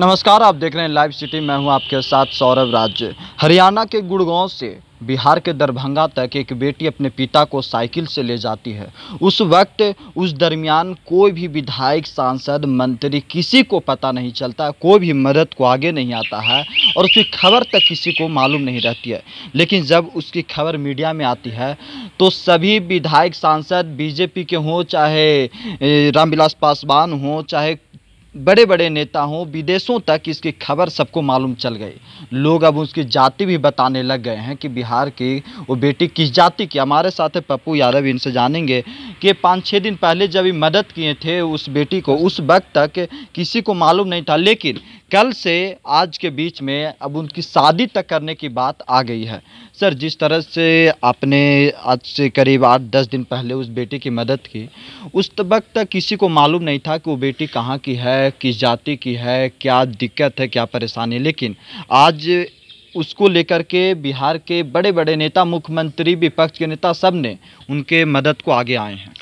नमस्कार आप देख रहे हैं लाइव सिटी मैं हूं आपके साथ सौरभ राज्य हरियाणा के गुड़गांव से बिहार के दरभंगा तक एक बेटी अपने पिता को साइकिल से ले जाती है उस वक्त उस दरमियान कोई भी विधायक सांसद मंत्री किसी को पता नहीं चलता कोई भी मदद को आगे नहीं आता है और उसकी खबर तक किसी को मालूम नहीं रहती है लेकिन जब उसकी खबर मीडिया में आती है तो सभी विधायक सांसद बीजेपी के हों चाहे रामविलास पासवान हों चाहे बड़े बड़े नेता हों विदेशों तक इसकी खबर सबको मालूम चल गई लोग अब उसकी जाति भी बताने लग गए हैं कि बिहार की वो बेटी किस जाति की हमारे साथ है पप्पू यादव इनसे जानेंगे कि पाँच छः दिन पहले जब ये मदद किए थे उस बेटी को उस वक्त तक किसी को मालूम नहीं था लेकिन कल से आज के बीच में अब उनकी शादी तक करने की बात आ गई है सर जिस तरह से आपने आज से करीब आठ दस दिन पहले उस बेटी की मदद की उस वक्त तक किसी को मालूम नहीं था कि वो बेटी कहाँ की है किस जाति की है क्या दिक्कत है क्या परेशानी लेकिन आज उसको लेकर के बिहार के बड़े बड़े नेता मुख्यमंत्री विपक्ष के नेता सब ने उनके मदद को आगे आए हैं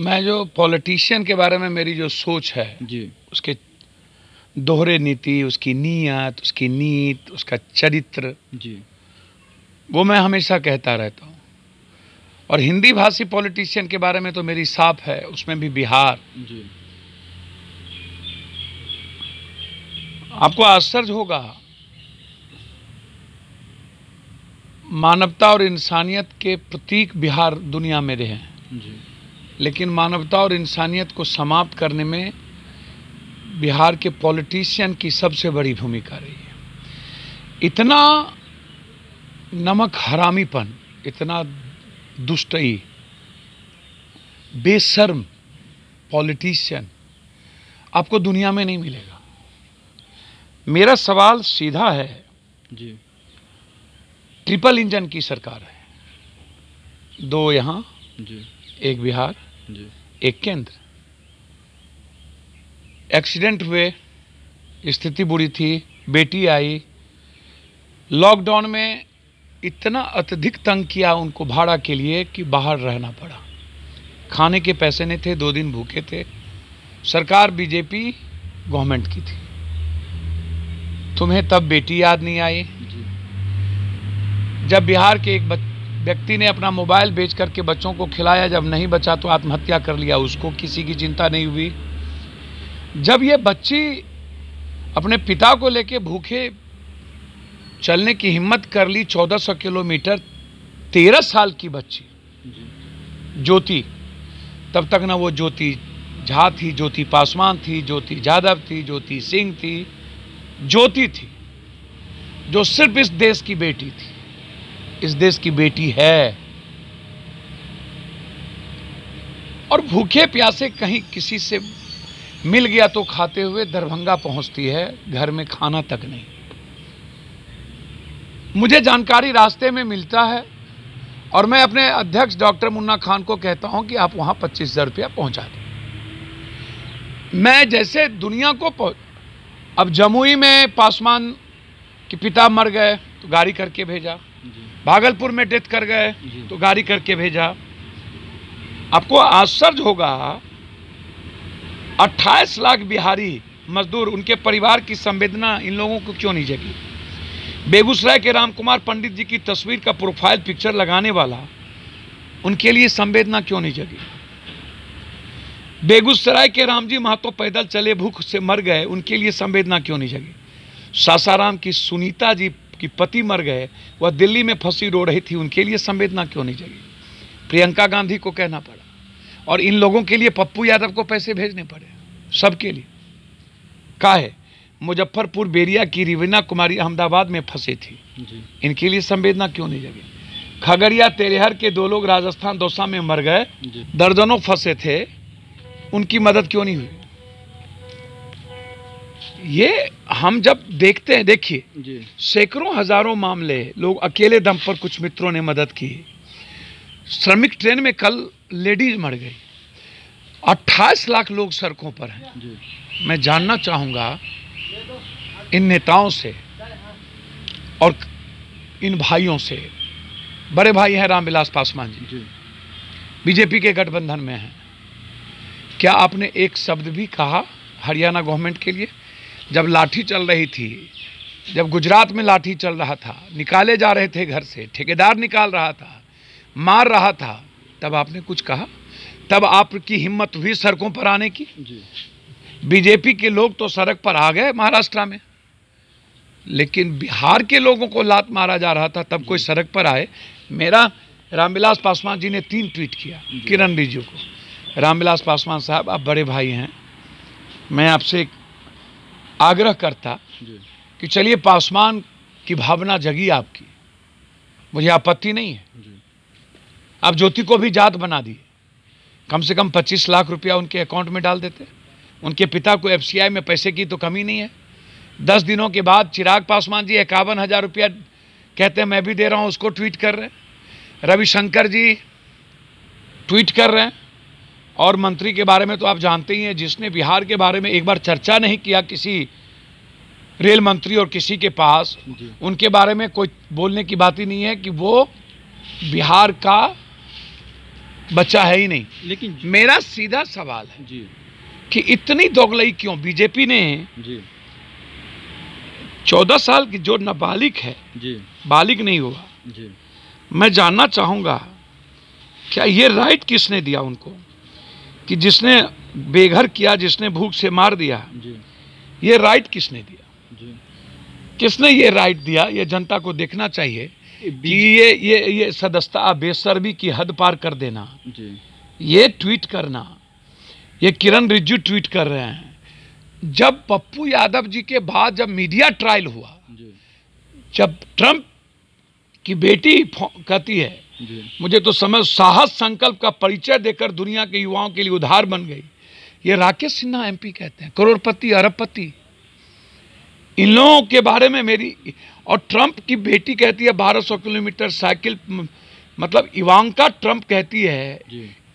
मैं जो पॉलिटिशियन के बारे में मेरी जो सोच है जी उसके दोहरे नीति उसकी नीयत उसकी नीत उसका चरित्र जी वो मैं हमेशा कहता रहता हूँ और हिंदी भाषी पॉलिटिशियन के बारे में तो मेरी साफ है उसमें भी बिहार जी आपको आश्चर्य होगा मानवता और इंसानियत के प्रतीक बिहार दुनिया में रहे हैं जी लेकिन मानवता और इंसानियत को समाप्त करने में बिहार के पॉलिटिशियन की सबसे बड़ी भूमिका रही है इतना नमक हरामीपन इतना दुष्टई बेशर्म पॉलिटिशियन आपको दुनिया में नहीं मिलेगा मेरा सवाल सीधा है जी ट्रिपल इंजन की सरकार है दो यहाँ जी एक बिहार एक केंद्र एक्सीडेंट हुए स्थिति बुरी थी बेटी आई लॉकडाउन में इतना अत्यधिक तंग किया उनको भाड़ा के लिए कि बाहर रहना पड़ा खाने के पैसे नहीं थे दो दिन भूखे थे सरकार बीजेपी गवर्नमेंट की थी तुम्हें तब बेटी याद नहीं आई जब बिहार के एक बच्चे व्यक्ति ने अपना मोबाइल बेच करके बच्चों को खिलाया जब नहीं बचा तो आत्महत्या कर लिया उसको किसी की चिंता नहीं हुई जब ये बच्ची अपने पिता को लेके भूखे चलने की हिम्मत कर ली 1400 किलोमीटर 13 साल की बच्ची ज्योति तब तक ना वो ज्योति झा थी ज्योति पासवान थी ज्योति यादव थी ज्योति सिंह थी ज्योति थी जो सिर्फ इस देश की बेटी थी इस देश की बेटी है और भूखे प्यासे कहीं किसी से मिल गया तो खाते हुए दरभंगा पहुंचती है घर में खाना तक नहीं मुझे जानकारी रास्ते में मिलता है और मैं अपने अध्यक्ष डॉक्टर मुन्ना खान को कहता हूं कि आप वहां पच्चीस हज़ार रुपया पहुंचा दें मैं जैसे दुनिया को अब जमुई में पासवान के पिता मर गए तो गाड़ी करके भेजा भागलपुर में डेथ कर गए तो गाड़ी करके भेजा आपको आश्चर्य होगा 28 लाख बिहारी मजदूर उनके परिवार की संवेदना इन लोगों को क्यों नहीं जगी बेगूसराय के रामकुमार पंडित जी की तस्वीर का प्रोफाइल पिक्चर लगाने वाला उनके लिए संवेदना क्यों नहीं जगी बेगूसराय के रामजी महतो पैदल चले भूख से मर गए उनके लिए संवेदना क्यों नहीं जगी सासाराम की सुनीता जी कि पति मर गए वह दिल्ली में फंसी रो रही थी उनके लिए संवेदना क्यों नहीं जगी प्रियंका गांधी को कहना पड़ा और इन लोगों के लिए पप्पू यादव को पैसे भेजने पड़े सबके लिए का है मुजफ्फरपुर बेरिया की रिवीना कुमारी अहमदाबाद में फंसे थी इनके लिए संवेदना क्यों नहीं जगी खगड़िया तेरहर के दो लोग राजस्थान दौसा में मर गए दर्जनों फंसे थे उनकी मदद क्यों नहीं हुई ये हम जब देखते हैं देखिए सैकड़ों हजारों मामले लोग अकेले दम पर कुछ मित्रों ने मदद की श्रमिक ट्रेन में कल लेडीज मर गई 28 लाख लोग सड़कों पर हैं मैं जानना चाहूँगा इन नेताओं से और इन भाइयों से बड़े भाई हैं रामविलास पासवान जी बीजेपी के गठबंधन में हैं क्या आपने एक शब्द भी कहा हरियाणा गवर्नमेंट के लिए जब लाठी चल रही थी जब गुजरात में लाठी चल रहा था निकाले जा रहे थे घर से ठेकेदार निकाल रहा था मार रहा था तब आपने कुछ कहा तब आपकी हिम्मत हुई सड़कों पर आने की बीजेपी के लोग तो सड़क पर आ गए महाराष्ट्र में लेकिन बिहार के लोगों को लात मारा जा रहा था तब कोई सड़क पर आए मेरा रामविलास पासवान जी ने तीन ट्वीट किया किरण रिजू को रामविलास पासवान साहब आप बड़े भाई हैं मैं आपसे आग्रह करता कि चलिए पासवान की भावना जगी आपकी मुझे आपत्ति नहीं है आप ज्योति को भी जात बना दिए कम से कम 25 लाख रुपया उनके अकाउंट में डाल देते उनके पिता को एफसीआई में पैसे की तो कमी नहीं है दस दिनों के बाद चिराग पासवान जी इक्यावन हज़ार रुपया कहते हैं मैं भी दे रहा हूँ उसको ट्वीट कर रहे हैं रविशंकर जी ट्वीट कर रहे हैं और मंत्री के बारे में तो आप जानते ही हैं जिसने बिहार के बारे में एक बार चर्चा नहीं किया किसी रेल मंत्री और किसी के पास उनके बारे में कोई बोलने की बात ही नहीं है कि वो बिहार का बच्चा है ही नहीं लेकिन मेरा सीधा सवाल है जी कि इतनी दोगलई क्यों बीजेपी ने जी चौदह साल की जो नाबालिग है जी बालिक नहीं हुआ जी मैं जानना चाहूंगा क्या ये राइट किसने दिया उनको कि जिसने बेघर किया जिसने भूख से मार दिया ये राइट किसने दिया किसने ये राइट दिया ये जनता को देखना चाहिए कि ये ये ये सदस्यता बेसरबी की हद पार कर देना ये ट्वीट करना ये किरण रिज्जू ट्वीट कर रहे हैं जब पप्पू यादव जी के बाद जब मीडिया ट्रायल हुआ जब ट्रंप की बेटी कहती है मुझे तो समझ साहस संकल्प का परिचय देकर दुनिया के युवाओं के लिए उधार बन गई ये राकेश सिन्हा एमपी कहते हैं करोड़पति अरबपति इन लोगों के बारे में मेरी और ट्रंप की बेटी कहती है 1200 किलोमीटर साइकिल मतलब इवांका ट्रंप कहती है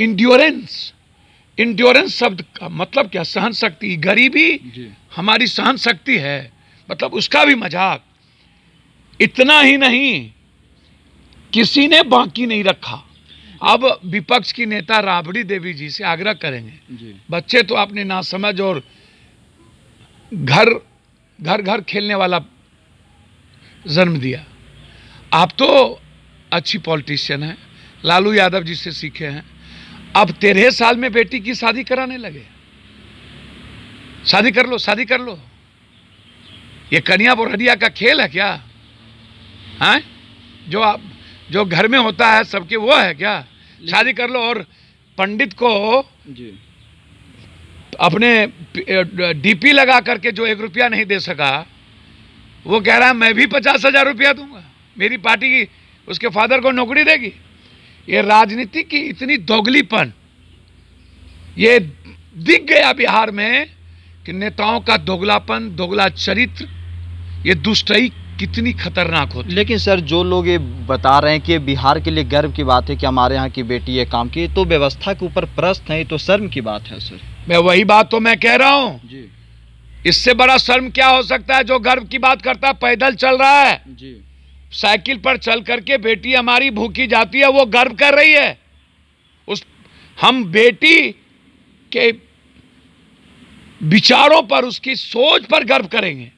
इंड्योरेंस इंड्योरेंस शब्द का मतलब क्या सहन शक्ति गरीबी हमारी सहन शक्ति है मतलब उसका भी मजाक इतना ही नहीं किसी ने बाकी नहीं रखा अब विपक्ष की नेता राबड़ी देवी जी से आग्रह करेंगे बच्चे तो आपने ना समझ और घर घर घर खेलने वाला जन्म दिया आप तो अच्छी पॉलिटिशियन हैं लालू यादव जी से सीखे हैं अब तेरह साल में बेटी की शादी कराने लगे शादी कर लो शादी कर लो ये कनिया बोरहरिया का खेल है क्या हैं जो आप जो घर में होता है सबके वो है क्या शादी कर लो और पंडित को जी अपने डीपी लगा करके जो एक रुपया नहीं दे सका वो कह रहा है मैं भी पचास हजार रुपया दूंगा मेरी पार्टी की उसके फादर को नौकरी देगी ये राजनीति की इतनी दोगलीपन ये दिख गया बिहार में कि नेताओं का दोगलापन दोगला चरित्र ये दुष्टई कितनी खतरनाक होती लेकिन सर जो लोग ये बता रहे हैं कि बिहार के लिए गर्व की बात है कि हमारे यहाँ की बेटी ये काम की तो व्यवस्था के ऊपर प्रश्न है तो शर्म की बात है सर मैं वही बात तो मैं कह रहा हूँ इससे बड़ा शर्म क्या हो सकता है जो गर्व की बात करता है पैदल चल रहा है साइकिल पर चल करके बेटी हमारी भूखी जाती है वो गर्व कर रही है उस हम बेटी के विचारों पर उसकी सोच पर गर्व करेंगे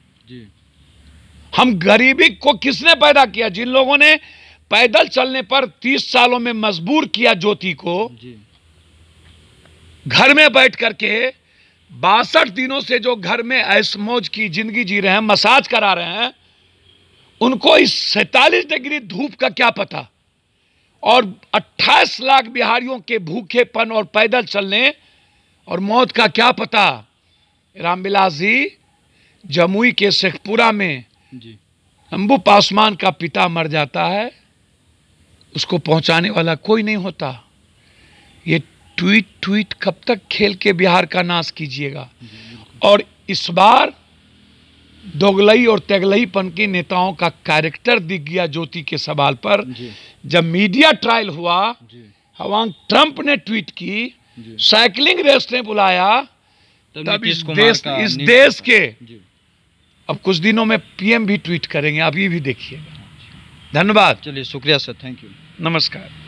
हम गरीबी को किसने पैदा किया जिन लोगों ने पैदल चलने पर तीस सालों में मजबूर किया ज्योति को घर में बैठ करके बासठ दिनों से जो घर में ऐसमोज की जिंदगी जी रहे हैं मसाज करा रहे हैं उनको इस सैतालीस डिग्री धूप का क्या पता और 28 लाख बिहारियों के भूखेपन और पैदल चलने और मौत का क्या पता रामविलास जी जमुई के शेखपुरा में अंबु पासमान का पिता मर जाता है उसको पहुंचाने वाला कोई नहीं होता ये ट्वीट ट्वीट कब तक खेल के बिहार का नाश कीजिएगा और इस बार दोगलई और तेगलईपन के नेताओं का कैरेक्टर दिख गया ज्योति के सवाल पर जब मीडिया ट्रायल हुआ हवांग ट्रंप ने ट्वीट की साइकिलिंग रेस ने बुलाया तब इस देश इस देश के अब कुछ दिनों में पीएम भी ट्वीट करेंगे आप ये भी देखिएगा धन्यवाद चलिए शुक्रिया सर थैंक यू नमस्कार